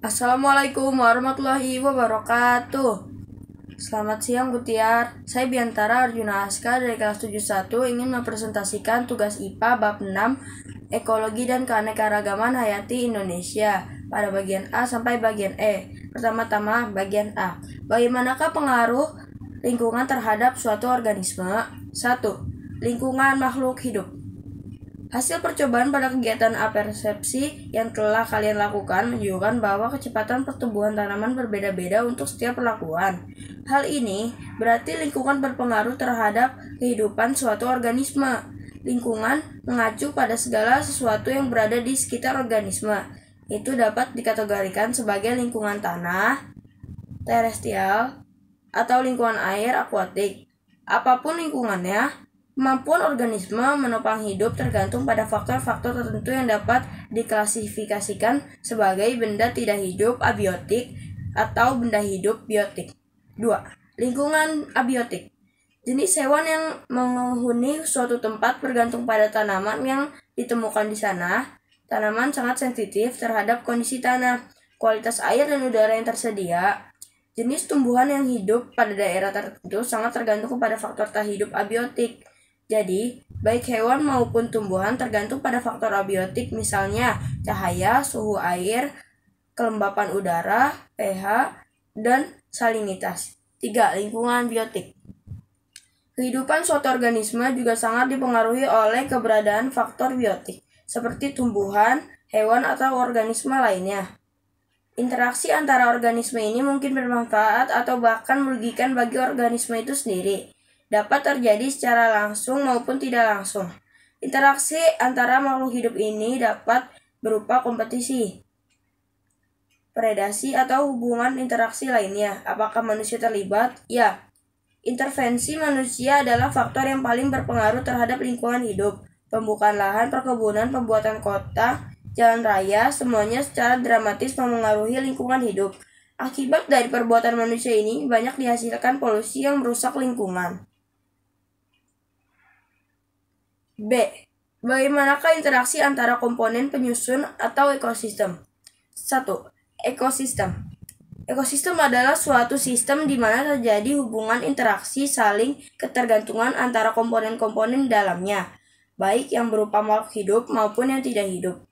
Assalamualaikum warahmatullahi wabarakatuh. Selamat siang Butiar, saya Biantara Arjuna Aska dari kelas 71 ingin mempresentasikan tugas IPA bab 6 Ekologi dan Keanekaragaman Hayati Indonesia pada bagian A sampai bagian E. Pertama-tama bagian A. Bagaimanakah pengaruh lingkungan terhadap suatu organisme? 1. Lingkungan makhluk hidup Hasil percobaan pada kegiatan apersepsi yang telah kalian lakukan menunjukkan bahwa kecepatan pertumbuhan tanaman berbeda-beda untuk setiap perlakuan. Hal ini berarti lingkungan berpengaruh terhadap kehidupan suatu organisme. Lingkungan mengacu pada segala sesuatu yang berada di sekitar organisme. Itu dapat dikategorikan sebagai lingkungan tanah, terestial, atau lingkungan air akuatik. Apapun lingkungannya, Kemampuan organisme menopang hidup tergantung pada faktor-faktor tertentu yang dapat diklasifikasikan sebagai benda tidak hidup abiotik atau benda hidup biotik. 2. Lingkungan abiotik. Jenis hewan yang menghuni suatu tempat bergantung pada tanaman yang ditemukan di sana. Tanaman sangat sensitif terhadap kondisi tanah, kualitas air dan udara yang tersedia, Jenis tumbuhan yang hidup pada daerah tertentu sangat tergantung pada faktor tak hidup abiotik. Jadi, baik hewan maupun tumbuhan tergantung pada faktor abiotik misalnya cahaya, suhu air, kelembapan udara, pH, dan salinitas. 3. Lingkungan biotik Kehidupan suatu organisme juga sangat dipengaruhi oleh keberadaan faktor biotik, seperti tumbuhan, hewan, atau organisme lainnya. Interaksi antara organisme ini mungkin bermanfaat atau bahkan merugikan bagi organisme itu sendiri dapat terjadi secara langsung maupun tidak langsung. Interaksi antara makhluk hidup ini dapat berupa kompetisi, predasi, atau hubungan interaksi lainnya. Apakah manusia terlibat? Ya. Intervensi manusia adalah faktor yang paling berpengaruh terhadap lingkungan hidup. Pembukaan lahan, perkebunan, pembuatan kota, jalan raya, semuanya secara dramatis memengaruhi lingkungan hidup. Akibat dari perbuatan manusia ini, banyak dihasilkan polusi yang merusak lingkungan. B. Bagaimanakah interaksi antara komponen penyusun atau ekosistem? 1. Ekosistem Ekosistem adalah suatu sistem di mana terjadi hubungan interaksi saling ketergantungan antara komponen-komponen dalamnya, baik yang berupa makhluk hidup maupun yang tidak hidup.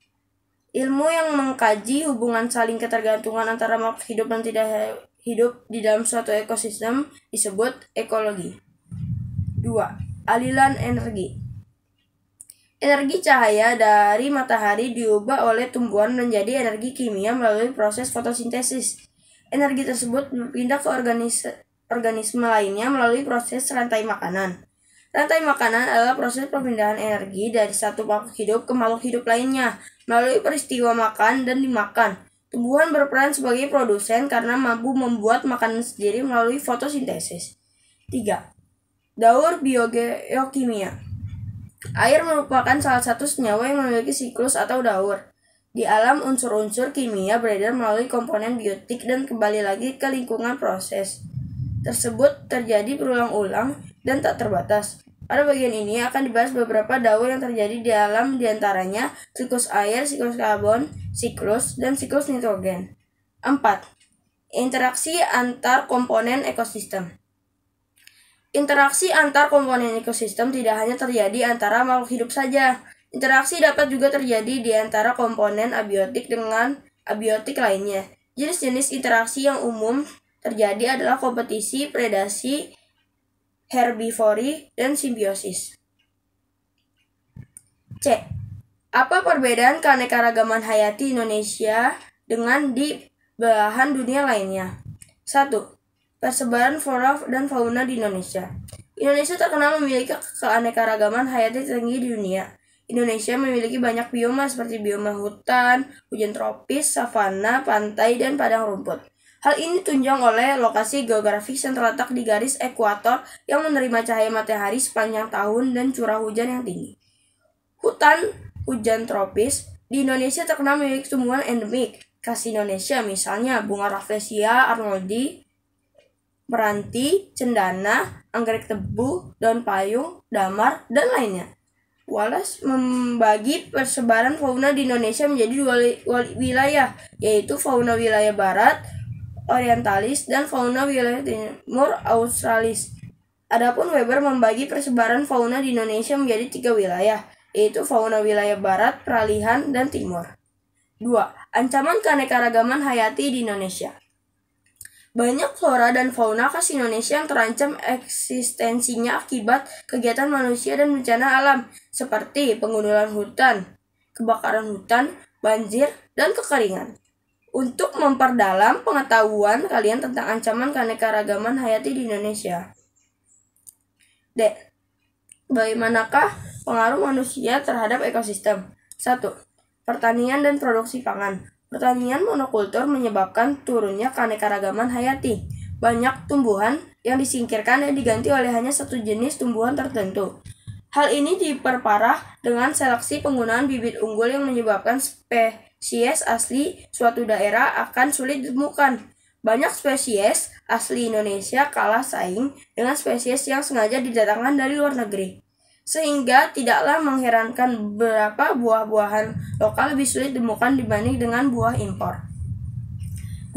Ilmu yang mengkaji hubungan saling ketergantungan antara makhluk hidup dan tidak hidup di dalam suatu ekosistem disebut ekologi. 2. Aliran energi Energi cahaya dari matahari diubah oleh tumbuhan menjadi energi kimia melalui proses fotosintesis. Energi tersebut berpindah ke organis organisme lainnya melalui proses rantai makanan. Rantai makanan adalah proses perpindahan energi dari satu makhluk hidup ke makhluk hidup lainnya melalui peristiwa makan dan dimakan. Tumbuhan berperan sebagai produsen karena mampu membuat makanan sendiri melalui fotosintesis. 3. Daur biogeokimia Air merupakan salah satu senyawa yang memiliki siklus atau daur. Di alam, unsur-unsur kimia beredar melalui komponen biotik dan kembali lagi ke lingkungan proses tersebut terjadi berulang-ulang dan tak terbatas. Pada bagian ini akan dibahas beberapa daur yang terjadi di alam diantaranya siklus air, siklus karbon, siklus, dan siklus nitrogen. 4. Interaksi antar komponen ekosistem Interaksi antar komponen ekosistem tidak hanya terjadi antara makhluk hidup saja. Interaksi dapat juga terjadi di antara komponen abiotik dengan abiotik lainnya. Jenis-jenis interaksi yang umum terjadi adalah kompetisi, predasi, herbivori, dan simbiosis. C. Apa perbedaan keanekaragaman hayati Indonesia dengan di belahan dunia lainnya? 1 persebaran flora dan fauna di Indonesia. Indonesia terkenal memiliki keanekaragaman hayati tinggi di dunia. Indonesia memiliki banyak bioma seperti bioma hutan, hujan tropis, savana, pantai, dan padang rumput. Hal ini tunjang oleh lokasi geografis yang terletak di garis ekuator yang menerima cahaya matahari sepanjang tahun dan curah hujan yang tinggi. Hutan hujan tropis di Indonesia terkenal memiliki tumbuhan endemik kasih Indonesia misalnya bunga rafflesia arnoldi, meranti, cendana, anggrek tebu, daun payung, damar, dan lainnya. Wallace membagi persebaran fauna di Indonesia menjadi dua wilayah, yaitu fauna wilayah barat, orientalis, dan fauna wilayah timur, australis. Adapun Weber membagi persebaran fauna di Indonesia menjadi tiga wilayah, yaitu fauna wilayah barat, peralihan, dan timur. 2. Ancaman keanekaragaman hayati di Indonesia banyak flora dan fauna khas Indonesia yang terancam eksistensinya akibat kegiatan manusia dan bencana alam, seperti pengundulan hutan, kebakaran hutan, banjir, dan kekeringan. Untuk memperdalam pengetahuan kalian tentang ancaman keanekaragaman hayati di Indonesia. D. Bagaimanakah pengaruh manusia terhadap ekosistem? 1. Pertanian dan produksi pangan. Pertanian monokultur menyebabkan turunnya keanekaragaman hayati. Banyak tumbuhan yang disingkirkan dan diganti oleh hanya satu jenis tumbuhan tertentu. Hal ini diperparah dengan seleksi penggunaan bibit unggul yang menyebabkan spesies asli suatu daerah akan sulit ditemukan. Banyak spesies asli Indonesia kalah saing dengan spesies yang sengaja didatangkan dari luar negeri. Sehingga tidaklah mengherankan berapa buah-buahan lokal lebih sulit ditemukan dibanding dengan buah impor. 2.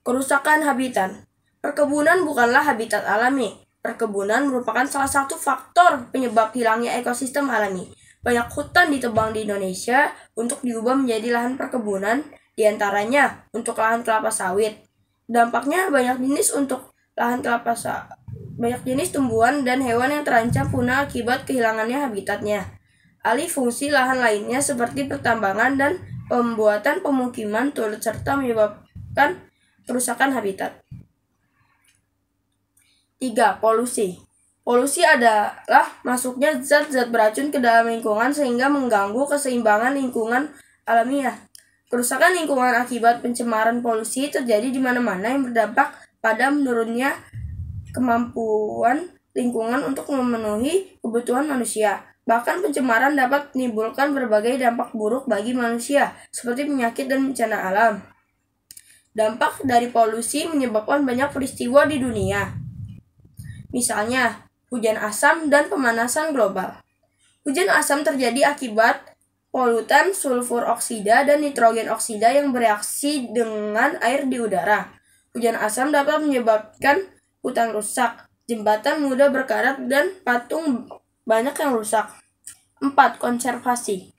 Kerusakan habitat. Perkebunan bukanlah habitat alami. Perkebunan merupakan salah satu faktor penyebab hilangnya ekosistem alami. Banyak hutan ditebang di Indonesia untuk diubah menjadi lahan perkebunan, diantaranya untuk lahan kelapa sawit. Dampaknya banyak jenis untuk lahan kelapa sawit banyak jenis tumbuhan dan hewan yang terancam punah akibat kehilangannya habitatnya. Alih fungsi lahan lainnya seperti pertambangan dan pembuatan pemukiman turut serta menyebabkan kerusakan habitat. 3. Polusi Polusi adalah masuknya zat-zat beracun ke dalam lingkungan sehingga mengganggu keseimbangan lingkungan alamiah. Kerusakan lingkungan akibat pencemaran polusi terjadi di mana-mana yang berdampak pada menurunnya kemampuan lingkungan untuk memenuhi kebutuhan manusia. Bahkan pencemaran dapat menimbulkan berbagai dampak buruk bagi manusia, seperti penyakit dan bencana alam. Dampak dari polusi menyebabkan banyak peristiwa di dunia. Misalnya, hujan asam dan pemanasan global. Hujan asam terjadi akibat polutan sulfur oksida dan nitrogen oksida yang bereaksi dengan air di udara. Hujan asam dapat menyebabkan hutan rusak, jembatan mudah berkarat dan patung banyak yang rusak. 4. Konservasi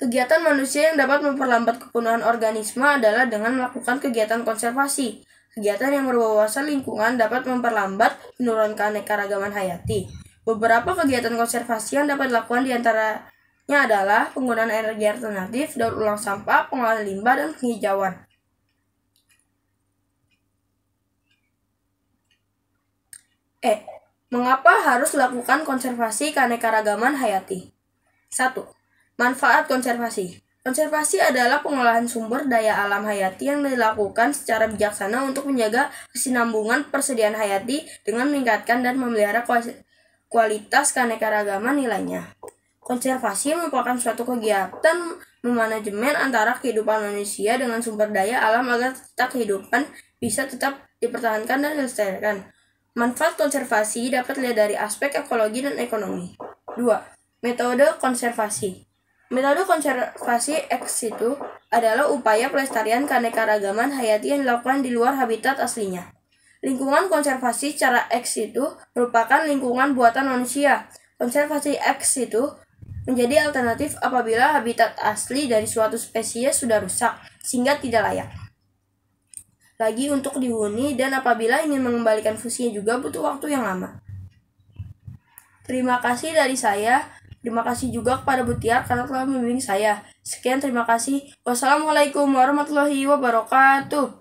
Kegiatan manusia yang dapat memperlambat kepunahan organisme adalah dengan melakukan kegiatan konservasi. Kegiatan yang berwawasan lingkungan dapat memperlambat penurunan keanekaragaman hayati. Beberapa kegiatan konservasi yang dapat dilakukan diantaranya adalah penggunaan energi alternatif, daur ulang sampah, pengolahan limbah, dan penghijauan. E. Mengapa harus lakukan konservasi keanekaragaman hayati? 1. Manfaat konservasi. Konservasi adalah pengolahan sumber daya alam hayati yang dilakukan secara bijaksana untuk menjaga kesinambungan persediaan hayati dengan meningkatkan dan memelihara kualitas keanekaragaman nilainya. Konservasi merupakan suatu kegiatan memanajemen antara kehidupan manusia dengan sumber daya alam agar tetap kehidupan bisa tetap dipertahankan dan dilestarikan. Manfaat konservasi dapat dilihat dari aspek ekologi dan ekonomi. 2. Metode konservasi. Metode konservasi ex situ adalah upaya pelestarian keanekaragaman hayati yang dilakukan di luar habitat aslinya. Lingkungan konservasi secara ex situ merupakan lingkungan buatan manusia. Konservasi ex situ menjadi alternatif apabila habitat asli dari suatu spesies sudah rusak sehingga tidak layak lagi untuk dihuni dan apabila ingin mengembalikan fungsinya juga butuh waktu yang lama. Terima kasih dari saya. Terima kasih juga kepada Butiar karena telah membimbing saya. Sekian terima kasih. Wassalamualaikum warahmatullahi wabarakatuh.